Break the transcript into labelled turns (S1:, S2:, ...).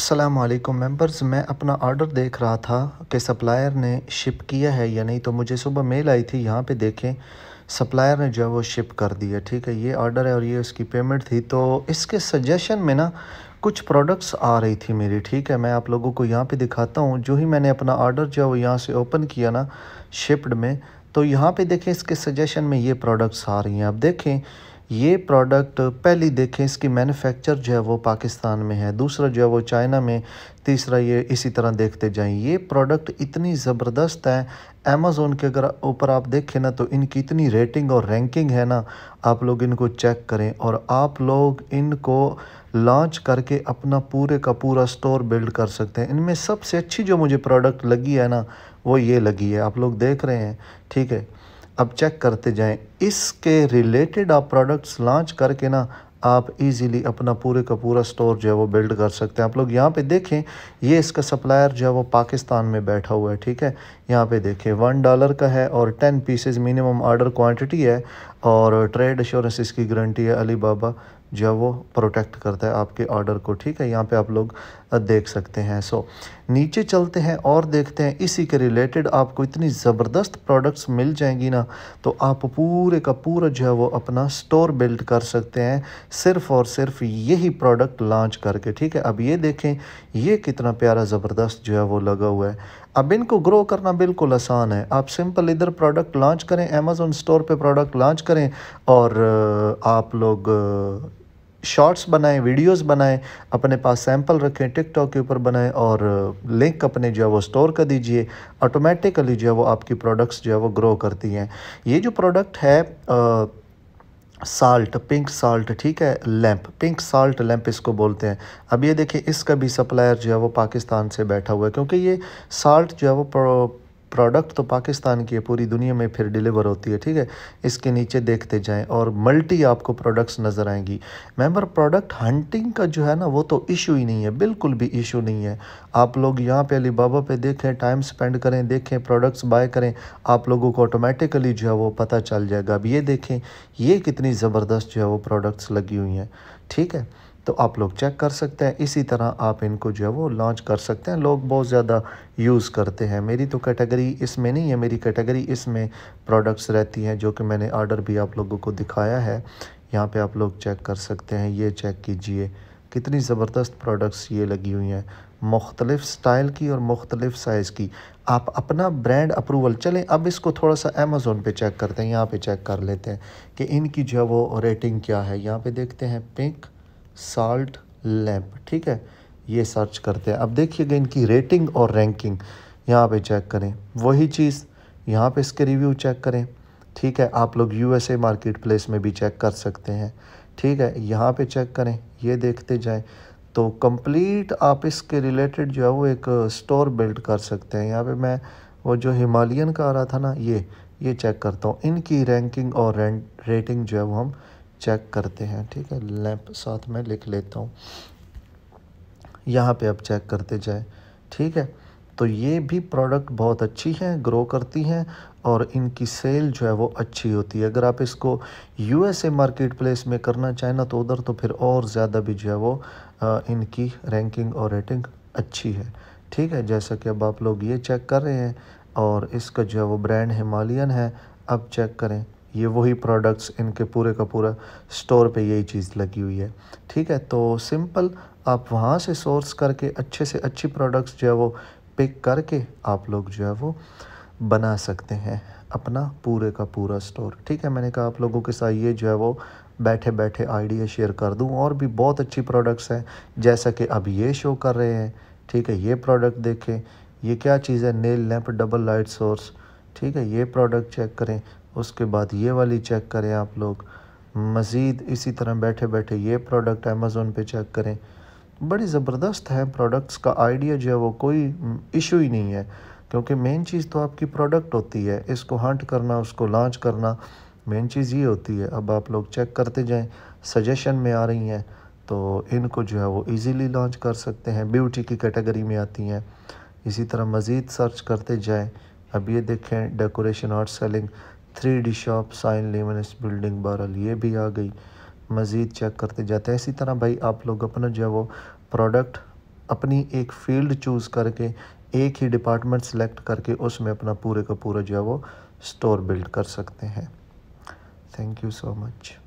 S1: Aslam members मैं अपना order देख रहा था कि सप्लायर ने शिप किया है या नहीं तो मुझे सुबह मेल आई थी यहाँ पे देखें सप्लायर ने जो है वो शिप कर दिया ठीक है ये ऑर्डर है और ये उसकी पेमेंट थी तो इसके सजेशन में ना कुछ प्रोडक्ट्स आ रही थी मेरी ठीक है मैं आप लोगों को यहाँ पे दिखाता हूँ जो ही मैंने अपना ऑर्डर जो है वो यहाँ से ओपन किया ना शिप्ड में तो यहाँ पर देखें इसके सजेशन में ये प्रोडक्ट्स आ रही हैं आप देखें ये प्रोडक्ट पहली देखें इसकी मैन्युफैक्चर जो है वो पाकिस्तान में है दूसरा जो है वो चाइना में तीसरा ये इसी तरह देखते जाएं ये प्रोडक्ट इतनी ज़बरदस्त है अमेज़ोन के अगर ऊपर आप देखें ना तो इनकी इतनी रेटिंग और रैंकिंग है ना आप लोग इनको चेक करें और आप लोग इनको लॉन्च करके अपना पूरे का पूरा स्टोर बिल्ड कर सकते हैं इनमें सबसे अच्छी जो मुझे प्रोडक्ट लगी है ना वो ये लगी है आप लोग देख रहे हैं ठीक है अब चेक करते जाएं इसके रिलेटेड आप प्रोडक्ट्स लॉन्च करके ना आप इजीली अपना पूरे का पूरा स्टोर जो है वो बिल्ड कर सकते हैं आप लोग यहाँ पे देखें ये इसका सप्लायर जो है वो पाकिस्तान में बैठा हुआ है ठीक है यहाँ पे देखें वन डॉलर का है और ten pieces minimum order quantity है और ट्रेड एश्योरेंस इसकी गारंटी है अली बाबा जो है वो प्रोटेक्ट करता है आपके ऑर्डर को ठीक है यहाँ पे आप लोग देख सकते हैं सो so, नीचे चलते हैं और देखते हैं इसी के रिलेटेड आपको इतनी ज़बरदस्त प्रोडक्ट्स मिल जाएंगी ना तो आप पूरे का पूरा जो है वो अपना स्टोर बिल्ड कर सकते हैं सिर्फ और सिर्फ यही प्रोडक्ट लॉन्च करके ठीक है अब ये देखें ये कितना प्यारा ज़बरदस्त जो है वो लगा हुआ है अब इनको ग्रो करना बिल्कुल आसान है आप सिंपल इधर प्रोडक्ट लॉन्च करें अमेज़ोन स्टोर पे प्रोडक्ट लॉन्च करें और आप लोग शॉर्ट्स बनाएं वीडियोस बनाएं अपने पास सैंपल रखें टिकटॉक के ऊपर बनाएं और लिंक अपने जो है वो स्टोर कर दीजिए ऑटोमेटिकली जो है वो आपकी प्रोडक्ट्स जो है वो ग्रो करती हैं ये जो प्रोडक्ट है आ, साल्ट पिंक साल्ट ठीक है लैंप पिंक साल्ट लैंप इसको बोलते हैं अब ये देखिए इसका भी सप्लायर जो है वो पाकिस्तान से बैठा हुआ है क्योंकि ये साल्ट जो है वो प्रोडक्ट तो पाकिस्तान की है पूरी दुनिया में फिर डिलीवर होती है ठीक है इसके नीचे देखते जाएं और मल्टी आपको प्रोडक्ट्स नज़र आएंगी मेंबर प्रोडक्ट हंटिंग का जो है ना वो तो इशू ही नहीं है बिल्कुल भी इशू नहीं है आप लोग यहाँ पे अलीबाबा पे देखें टाइम स्पेंड करें देखें प्रोडक्ट्स बाय करें आप लोगों को ऑटोमेटिकली जो है वो पता चल जाएगा अब ये देखें ये कितनी ज़बरदस्त जो है वो प्रोडक्ट्स लगी हुई हैं ठीक है तो आप लोग चेक कर सकते हैं इसी तरह आप इनको जो है वो लॉन्च कर सकते हैं लोग बहुत ज़्यादा यूज़ करते हैं मेरी तो कैटेगरी इसमें नहीं है मेरी कैटेगरी इसमें प्रोडक्ट्स रहती हैं जो कि मैंने आर्डर भी आप लोगों को दिखाया है यहाँ पे आप लोग चेक कर सकते हैं ये चेक कीजिए कितनी ज़बरदस्त प्रोडक्ट्स ये लगी हुई हैं मुख्तलिफ़ स्टाइल की और मुख्तलिफ़ साइज़ की आप अपना ब्रांड अप्रूवल चलें अब इसको थोड़ा सा अमेज़ोन पे चेक करते हैं यहाँ पे चेक कर लेते हैं कि इनकी जो है वो रेटिंग क्या है यहाँ पे देखते हैं पिंक साल्ट लैम्प ठीक है ये सर्च करते हैं अब देखिएगा इनकी रेटिंग और रैंकिंग यहाँ पे चेक करें वही चीज़ यहाँ पे इसके रिव्यू चेक करें ठीक है आप लोग यूएसए मार्केट प्लेस में भी चेक कर सकते हैं ठीक है यहाँ पे चेक करें ये देखते जाएं तो कंप्लीट आप इसके रिलेटेड जो है वो एक स्टोर बिल्ड कर सकते हैं यहाँ पे मैं वो जो हिमालयन का आ रहा था ना ये ये चेक करता हूँ इनकी रैंकिंग और रेटिंग जो है वो हम चेक करते हैं ठीक है लैंप साथ में लिख लेता हूँ यहाँ पे आप चेक करते जाए ठीक है तो ये भी प्रोडक्ट बहुत अच्छी हैं ग्रो करती हैं और इनकी सेल जो है वो अच्छी होती है अगर आप इसको यूएसए मार्केट प्लेस में करना चाहें ना तो उधर तो फिर और ज़्यादा भी जो है वो इनकी रैंकिंग और रेटिंग अच्छी है ठीक है जैसा कि अब आप लोग ये चेक कर रहे हैं और इसका जो है वो ब्रांड हिमालयन है अब चेक करें ये वही प्रोडक्ट्स इनके पूरे का पूरा स्टोर पे यही चीज़ लगी हुई है ठीक है तो सिंपल आप वहाँ से सोर्स करके अच्छे से अच्छी प्रोडक्ट्स जो है वो पिक करके आप लोग जो है वो बना सकते हैं अपना पूरे का पूरा स्टोर ठीक है मैंने कहा आप लोगों के साथ ये जो है वो बैठे बैठे आइडिया शेयर कर दूँ और भी बहुत अच्छी प्रोडक्ट्स हैं जैसा कि अब ये शो कर रहे हैं ठीक है ये प्रोडक्ट देखें ये क्या चीज़ है nail lamp double light source ठीक है ये प्रोडक्ट चेक करें उसके बाद ये वाली चेक करें आप लोग मज़ीद इसी तरह बैठे बैठे ये प्रोडक्ट अमेज़ोन पे चेक करें बड़ी ज़बरदस्त है प्रोडक्ट्स का आइडिया जो है वो कोई इशू ही नहीं है क्योंकि मेन चीज़ तो आपकी प्रोडक्ट होती है इसको हंट करना उसको लॉन्च करना मेन चीज़ ये होती है अब आप लोग चेक करते जाएँ सजेशन में आ रही हैं तो इनको जो है वो ईज़िली लॉन्च कर सकते हैं ब्यूटी की कैटेगरी में आती हैं इसी तरह मज़ीद सर्च करते जाएँ अब ये देखें डेकोरेशन और ceiling three D shop sign लेमनस बिल्डिंग बहरहाल ये भी आ गई मज़ीद चेक करते जाते हैं इसी तरह भाई आप लोग अपना जो है वो प्रोडक्ट अपनी एक फील्ड चूज़ करके एक ही डिपार्टमेंट सेलेक्ट करके उसमें अपना पूरे का पूरा जो है वो स्टोर बिल्ड कर सकते हैं थैंक यू सो मच